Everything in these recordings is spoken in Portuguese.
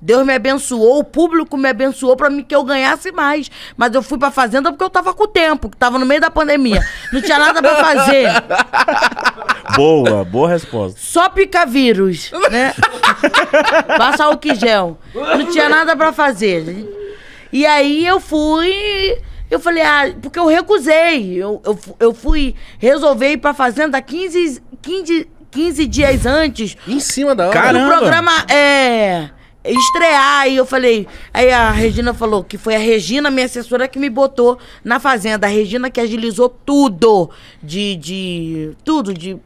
Deus me abençoou, o público me abençoou para mim que eu ganhasse mais. Mas eu fui pra fazenda porque eu tava com o tempo, que tava no meio da pandemia. Não tinha nada para fazer. Boa, boa resposta. Só pica vírus, né? Passa que gel. Não tinha nada para fazer. E aí eu fui eu falei, ah, porque eu recusei. Eu, eu, eu fui resolver ir pra fazenda 15, 15, 15 dias antes. Em cima da hora. Caramba. No programa, é estrear. E eu falei. Aí a Regina falou que foi a Regina, minha assessora, que me botou na fazenda. A Regina que agilizou tudo. De. de tudo, de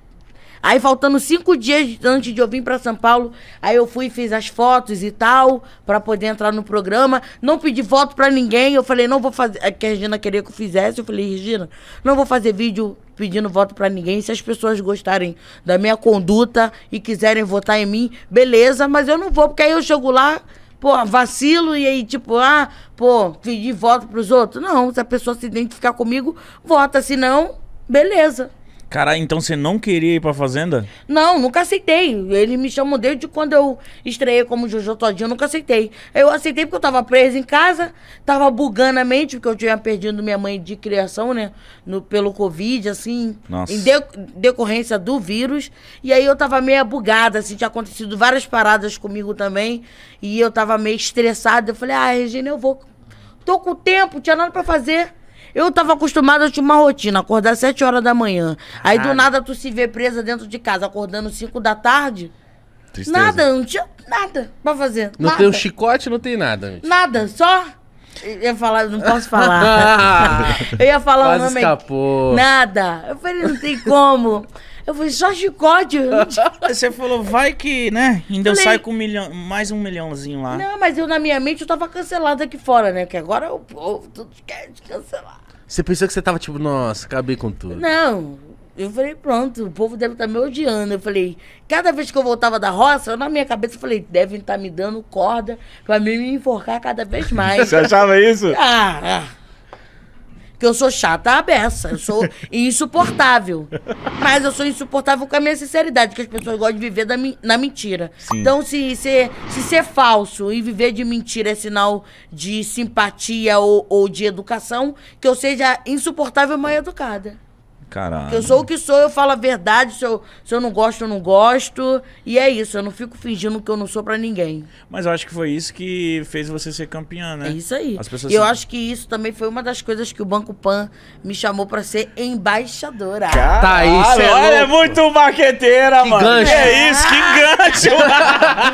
Aí faltando cinco dias antes de eu vir para São Paulo, aí eu fui e fiz as fotos e tal, para poder entrar no programa. Não pedi voto para ninguém. Eu falei, não vou fazer. É que a Regina queria que eu fizesse. Eu falei, Regina, não vou fazer vídeo pedindo voto para ninguém. Se as pessoas gostarem da minha conduta e quiserem votar em mim, beleza, mas eu não vou, porque aí eu chego lá pô, vacilo e aí, tipo, ah, pô, pedir voto pros outros. Não, se a pessoa se identificar comigo, vota. Se não, beleza. Cara, então você não queria ir pra fazenda? Não, nunca aceitei. Ele me chamou desde quando eu estreiei como Jojo Todinho, eu nunca aceitei. Eu aceitei porque eu tava presa em casa, tava bugando a mente, porque eu tinha perdido minha mãe de criação, né? No, pelo Covid, assim. Nossa. Em de, decorrência do vírus. E aí eu tava meio bugada, assim, tinha acontecido várias paradas comigo também. E eu tava meio estressada. Eu falei, ah, Regina, eu vou. Tô com tempo, tinha nada pra fazer. Eu tava acostumada, eu tinha uma rotina, acordar às 7 horas da manhã. Aí do nada tu se vê presa dentro de casa, acordando 5 da tarde. Tristeza. Nada, não tinha nada pra fazer. Não nada. tem um chicote, não tem nada. Gente. Nada, só. Eu ia falar, não posso falar. eu ia falar Quase o nome. Escapou. Nada. Eu falei, não tem como. Eu falei, Jorge chicote. Você falou, vai que, né? Ainda eu saio com um milhão, mais um milhãozinho lá. Não, mas eu na minha mente eu tava cancelado aqui fora, né? Que agora o povo tudo quer cancelar. Você pensou que você tava tipo, nossa, acabei com tudo. Não. Eu falei, pronto, o povo deve estar tá me odiando. Eu falei, cada vez que eu voltava da roça, eu, na minha cabeça eu falei, devem estar tá me dando corda pra mim me enforcar cada vez mais. você achava isso? Ah, ah que eu sou chata à beça, eu sou insuportável. Mas eu sou insuportável com a minha sinceridade, que as pessoas gostam de viver da, na mentira. Sim. Então, se ser, se ser falso e viver de mentira é sinal de simpatia ou, ou de educação, que eu seja insuportável e mal educada. Caralho. Eu sou o que sou, eu falo a verdade. Se eu, se eu não gosto, eu não gosto. E é isso, eu não fico fingindo que eu não sou para ninguém. Mas eu acho que foi isso que fez você ser campeã, né? É isso aí. As pessoas e eu acho que isso também foi uma das coisas que o Banco Pan me chamou para ser embaixadora. Caralho, tá aí, é Olha, é muito maqueteira, que mano. Gancho. Que é isso, que gancho!